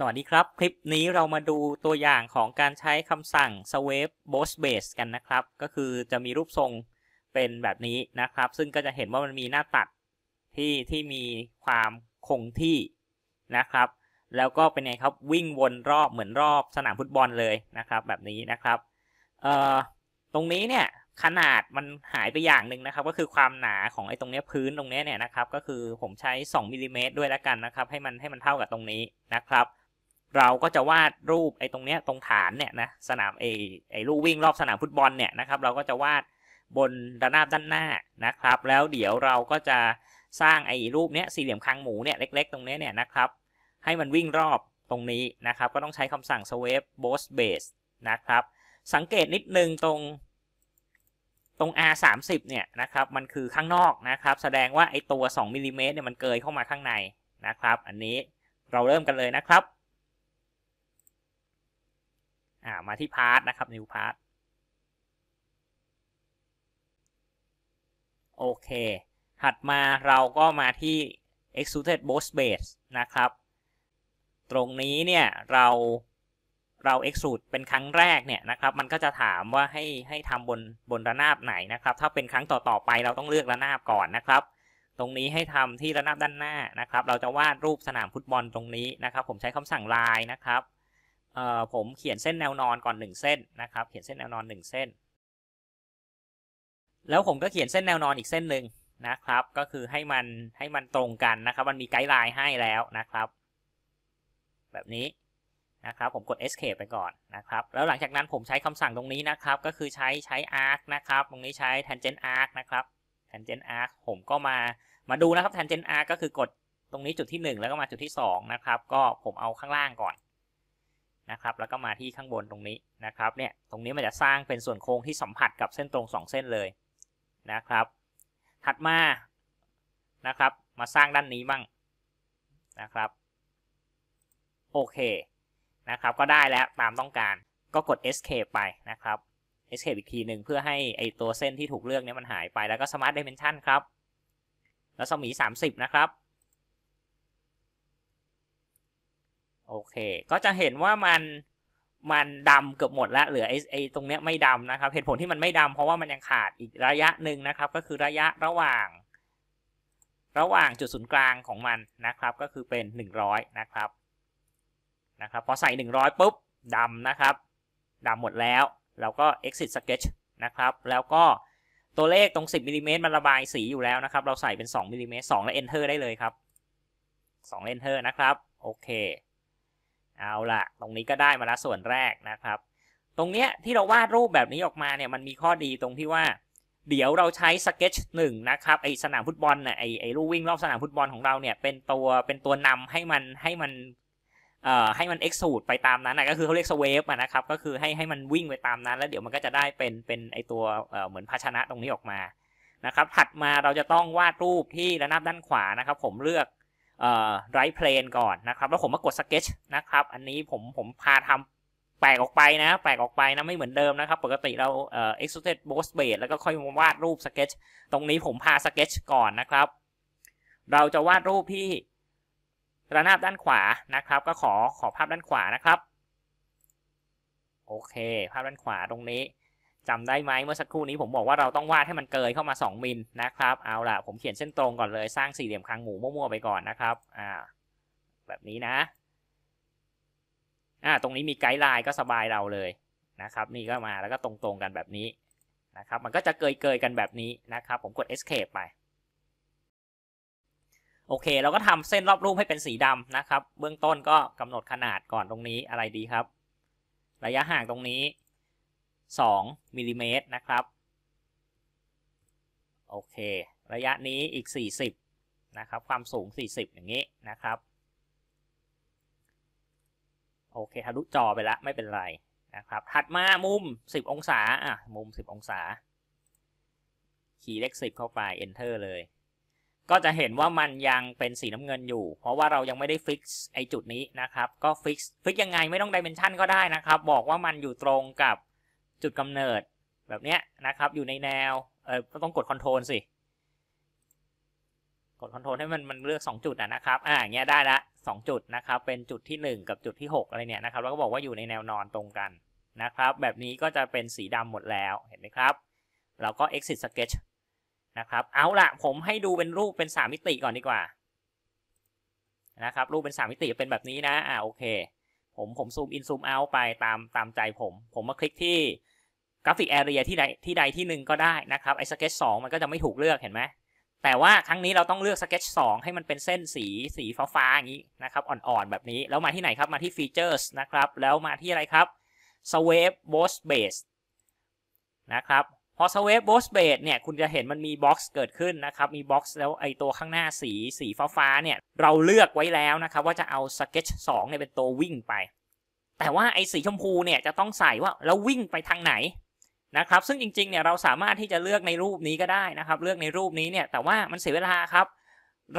สวัสดีครับคลิปนี้เรามาดูตัวอย่างของการใช้คำสั่ง sweep boss base กันนะครับ ก็คือจะมีรูปทรงเป็นแบบนี้นะครับ ซึ่งก็จะเห็นว่ามันมีหน้าตัดที่ที่มีความคงที่นะครับ แล้วก็เป็นไงครับวิ่งวนรอบเหมือนรอบสนามฟุตบอลเลยนะครับแบบนี้นะครับ เอ่อตรงนี้เนี่ยขนาดมันหายไปอย่างหนึ่งนะครับก็คือความหนาของไอ้ตรงเนี้ยพื้นตรงเนี้ยเนี่ยนะครับ ก็คือผมใช้2มิลิเมตรด้วยแล้วกันนะครับ ให้มันให้มันเท่ากับตรงนี้นะครับเราก็จะวาดรูปไอ้ตรงเนี้ยตรงฐานเนี่ยนะสนามไอ้ไอ้ลูกวิ่งรอบสนามฟุตบอลเนี่ยนะครับเราก็จะวาดบนระนาบด้านหน้านะครับ แล้วเดี๋ยวเราก็จะสร้างไอ้รูปเนี้ยสี่เหลี่ยมคางหมูเนี่ย เล็กๆ ตรงนี้เนี่ยนะครับ ให้มันวิ่งรอบตรงนี้นะครับ ก็ต้องใช้คำสั่ง sweep both base นะครับ สังเกตนิดนึง ตรงตรง R 3 0เนี่ยนะครับมันคือข้างนอกนะครับ แสดงว่าไอตัว2มิลลิเมตรเนี่ยมันเกยเข้ามาข้างในนะครับ อันนี้เราเริ่มกันเลยนะครับ่ามาที่พาร์ทนะครับนิวพาร์ทโอเคถัดมาเราก็มาที่ extruded boss base นะครับ ตรงนี้เนี่ย เราเรา extrude เป็นครั้งแรกเนี่ยนะครับ มันก็จะถามว่าให้ให้ทำบนบนระนาบไหนนะครับ ถ้าเป็นครั้งต่ออไปเราต้องเลือกระนาบก่อนนะครับ ตรงนี้ให้ทำที่ระนาบด้านหน้านะครับ เราจะวาดรูปสนามฟุตบอลตรงนี้นะครับ ผมใช้คำสั่งลายนะครับผมเขียนเส้นแนวนอนก่อน 1 เส้นนะครับ เขียนเส้นแนวนอน 1 เส้น แล้วผมก็เขียนเส้นแนวนอนอีกเส้นหนึ่งนะครับ ก็คือให้มันให้มันตรงกันนะครับ มันมีไกด์ไลน์ให้แล้วนะครับ แบบนี้นะครับ ผมกด escape ไปก่อนนะครับ แล้วหลังจากนั้นผมใช้คำสั่งตรงนี้นะครับ ก็คือใช้ใช้ arc นะครับ ตรงนี้ใช้ tangent arc นะครับ tangent arc ผมก็มามาดูนะครับ tangent arc ก็คือกดตรงนี้จุดที่ 1 แล้วก็มาจุดที่2นะครับ ก็ผมเอาข้างล่างก่อนนะครับแล้วก็มาที่ข้างบนตรงนี้นะครับเนี่ยตรงนี้มันจะสร้างเป็นส่วนโค้งที่สัมผัสกับเส้นตรง 2 เส้นเลยนะครับถัดมานะครับ มาสร้างด้านนี้บ้างนะครับโอเค นะครับ ก็ได้แล้วตามต้องการ ก็กด escape ไปนะครับ escape อีกทีหนึ่งเพื่อให้ไอตัวเส้นที่ถูกเลือกนี้มันหายไป แล้วก็ smart dimension ครับแล้วสมี 30 นะครับโอเค ก็จะเห็นว่ามันมันดำเกือบหมดแล้ว เหลือไอ้ไอ้ตรงเนี้ยไม่ดำนะครับ เหตุผลที่มันไม่ดำเพราะว่ามันยังขาดอีกระยะหนึ่งนะครับ ก็คือระยะระหว่าง ระหว่างจุดศูนย์กลางของมันนะครับ ก็คือเป็น 100 นะครับ นะครับ พอใส่ 100 ปุ๊บดำนะครับ ดำหมดแล้วเราก็ exit sketch นะครับ แล้วก็ตัวเลขตรง10มิลิเมตรมันระบายสีอยู่แล้วนะครับ เราใส่เป็น2มิลิเมตร2แล้ว enter ได้เลยครับ 2 enter นะครับ โอเคเอาละ ตรงนี้ก็ได้มาละส่วนแรกนะครับ ตรงเนี้ยที่เราวาดรูปแบบนี้ออกมาเนี่ยมันมีข้อดีตรงที่ว่าเดี๋ยวเราใช้สเก็ตหนึ่งนะครับไอสนามฟุตบอลน่ะไอไอรูวิ่งรอบสนามฟุตบอลของเราเนี่ยเป็นตัวเป็นตัวนำให้มันให้มัน เอ่อ ให้มันเอ็กซูดไปตามนั้นนะก็คือเขาเรียกสเวฟนะครับก็คือให้ให้มันวิ่งไปตามนั้นแล้วเดี๋ยวมันก็จะได้เป็นเป็นไอตัวเอ่อเหมือนภาชนะตรงนี้ออกมานะครับถัดมาเราจะต้องวาดรูปที่ระนาบด้านขวานะครับผมเลือกไรเพลนก่อนนะครับ แล้วผมมากดสเกจนะครับ อันนี้ผมผมพาทำแปลกออกไปนะ แปลกออกไปนะไม่เหมือนเดิมนะครับ ปกติเราเอ็กซ์ t r เทส b o สเบดแล้วก็ค่อยวาดรูปสเกจตรงนี้ผมพาสเกจก่อนนะครับ เราจะวาดรูปที่ระนาบด้านขวานะครับ ก็ขอขอภาพด้านขวานะครับ โอเค ภาพด้านขวาตรงนี้จำได้ไหมเมื่อสักครู่นี้ผมบอกว่าเราต้องวาดให้มันเกยเข้ามา2มิลนะครับเอาล่ะผมเขียนเส้นตรงก่อนเลยสร้างสี่เหลี่ยมคางหมูมั่วๆไปก่อนนะครับอ่าแบบนี้นะอ่าตรงนี้มีไกด์ไลน์ก็สบายเราเลยนะครับ นี่ก็มาแล้วก็ตรงๆกันแบบนี้นะครับ มันก็จะเกยๆกกันแบบนี้นะครับ ผมกด escape ไป โอเค เราก็ทำเส้นรอบรูปให้เป็นสีดำนะครับ เบื้องต้นก็กำหนดขนาดก่อนตรงนี้อะไรดีครับ ระยะห่างตรงนี้2มิลลิเมตรนะครับโอเคระยะนี้อีก 40นะครับ ความสูง 40 อย่างนี้นะครับ โอเคทะลุจอไปแล้วไม่เป็นไรนะครับ ถัดมามุม 10 องศาอ่ะ มุม 10 องศา ขีเลข10 เข้าไป enter เลย ก็จะเห็นว่ามันยังเป็นสีน้ำเงินอยู่ เพราะว่าเรายังไม่ได้ฟิกไอจุดนี้นะครับ ก็ฟิกฟิกยังไงไม่ต้องดิเมนชันก็ได้นะครับ บอกว่ามันอยู่ตรงกับจุดกำเนิดแบบเนี้ยนะครับ อยู่ในแนวเออต้องกดคอนโทรลสิ กดคอนโทรลให้มันมันเลือก2 จุดนะครับอ่าอย่างเงี้ยได้ละ2จุดนะครับเป็นจุดที่ 1 กับจุดที่ 6 อะไรเนี่ยนะครับ แล้วก็บอกว่าอยู่ในแนวนอนตรงกันนะครับ แบบนี้ก็จะเป็นสีดำหมดแล้วเห็นไหมครับ เราก็ exit sketch นะครับเอาละผมให้ดูเป็นรูปเป็น3 มิติก่อนดีกว่านะครับรูปเป็น 3 มิติเป็นแบบนี้นะอ่าโอเคผมผมซูมอินซูมเอาไปตามตามใจผมผมมาคลิกที่กราฟิกแอเรียที่ใดที่ใดที่หนึ่งก็ได้นะครับไอ้สเก็ตสมันก็จะไม่ถูกเลือกเห็นไหมแต่ว่าครั้งนี้เราต้องเลือกสเก็ตสให้มันเป็นเส้นสีสีฟ้าๆอย่างนี้นะครับอ่อนๆแบบนี้แล้วมาที่ไหนครับมาที่ฟีเจอร์สนะครับแล้วมาที่อะไรครับสเวฟบอสเบสนะครับพอสเวฟบอสเบสเนี่ยคุณจะเห็นมันมีบ็อกซ์เกิดขึ้นนะครับมีบ็อกซ์แล้วไอตัวข้างหน้าสีสีฟ้าๆเนี่ยเราเลือกไว้แล้วนะครับว่าจะเอาสเก็ตสเนี่ยเป็นตัววิ่งไป แต่ว่าไอสีชมพูเนี่ยจะต้องใส่ว่าแล้ววิ่งไปทางไหนนะครับซึ่งจริงๆเนี่ยเราสามารถที่จะเลือกในรูปนี้ก็ได้นะครับ เลือกในรูปนี้เนี่ยแต่ว่ามันเสียเวลาครับ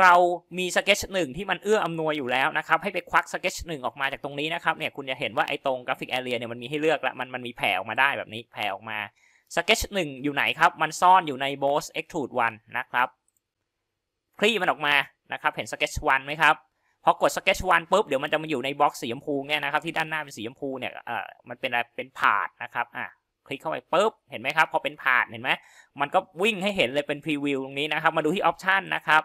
เรามีสเก็ตหนึ่งที่มันเอื้ออำนวยอยู่แล้วนะครับให้ไปควักสเก็ตหนึ่งออกมาจากตรงนี้นะครับเนี่ยคุณจะเห็นว่า ไอ้ตรงกราฟิกแอเรียเนี่ยมันมีให้เลือกละมันมันมีแผ่ออกมาได้แบบนี้แผ่ออกมาสเก็ตหนึ่งอยู่ไหนครับ มันซ่อนอยู่ในโบสเอ็กทูดวันนะครับคลี่มันออกมานะครับเห็นสเก็ตนไหมครับพอกดสเก็ตวันปุ๊บเดี๋ยวมันจะมาอยู่ในบล็อกสีชมพูเนี่ยนะครับที่ด้านหน้าเป็นสีชมพูเนี่ยเออมันเป็นอะไรเป็นผาดนะครับอ่ะคลิกเข้าไปปุ๊บเห็นไหมครับพอเป็นผ่านเห็นไหมมันก็วิ่งให้เห็นเลยเป็นพรีวิวตรงนี้นะครับมาดูที่ออปชันนะครับ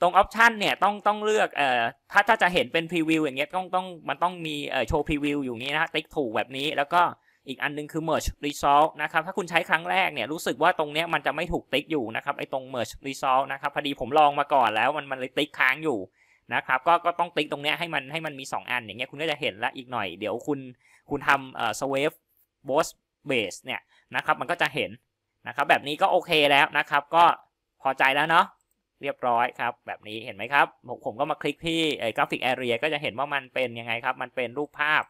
ตรงออปชันเนี่ยต้องต้องเลือกเอ่อถ้าถ้าจะเห็นเป็นพรีวิวอย่างเงี้ยต้องต้องมันต้องมีเอ่อโชว์พรีวิวอยู่นี้นะติ๊กถูกแบบนี้แล้วก็อีกอันนึงคือ merge result นะครับ ถ้าคุณใช้ครั้งแรกเนี่ยรู้สึกว่าตรงเนี้ยมันจะไม่ถูกติ๊กอยู่นะครับไอ้ตรง merge result นะครับพอดีผมลองมาก่อนแล้วมันมันเลยติ๊กค้างอยู่นะครับก็ก็ต้องติ๊กตรงเนี้ยให้มันให้มันมี 2 อันอย่างเงี้ยคุณก็จะเห็นละอีกหน่อยเดี๋ยวคุณคุณทำเอ่อ s w a f boss เบสเนี่ยนะครับมันก็จะเห็นนะครับ แบบนี้ก็โอเคแล้วนะครับ ก็พอใจแล้วเนาะเรียบร้อยครับ แบบนี้เห็นไหมครับผมก็มาคลิกที่กราฟิกแอเรียก็จะเห็นว่ามันเป็นยังไงครับมันเป็นรูปภาพ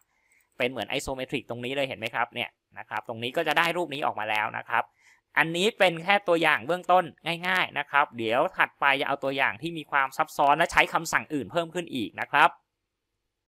เป็นเหมือนไอโซเมตริกตรงนี้เลยเห็นไหมครับเนี่ยนะครับ ตรงนี้ก็จะได้รูปนี้ออกมาแล้วนะครับ อันนี้เป็นแค่ตัวอย่างเบื้องต้นง่ายๆนะครับเดี๋ยวถัดไปจะเอาตัวอย่างที่มีความซับซ้อนและใช้คำสั่งอื่นเพิ่มขึ้นอีกนะครับ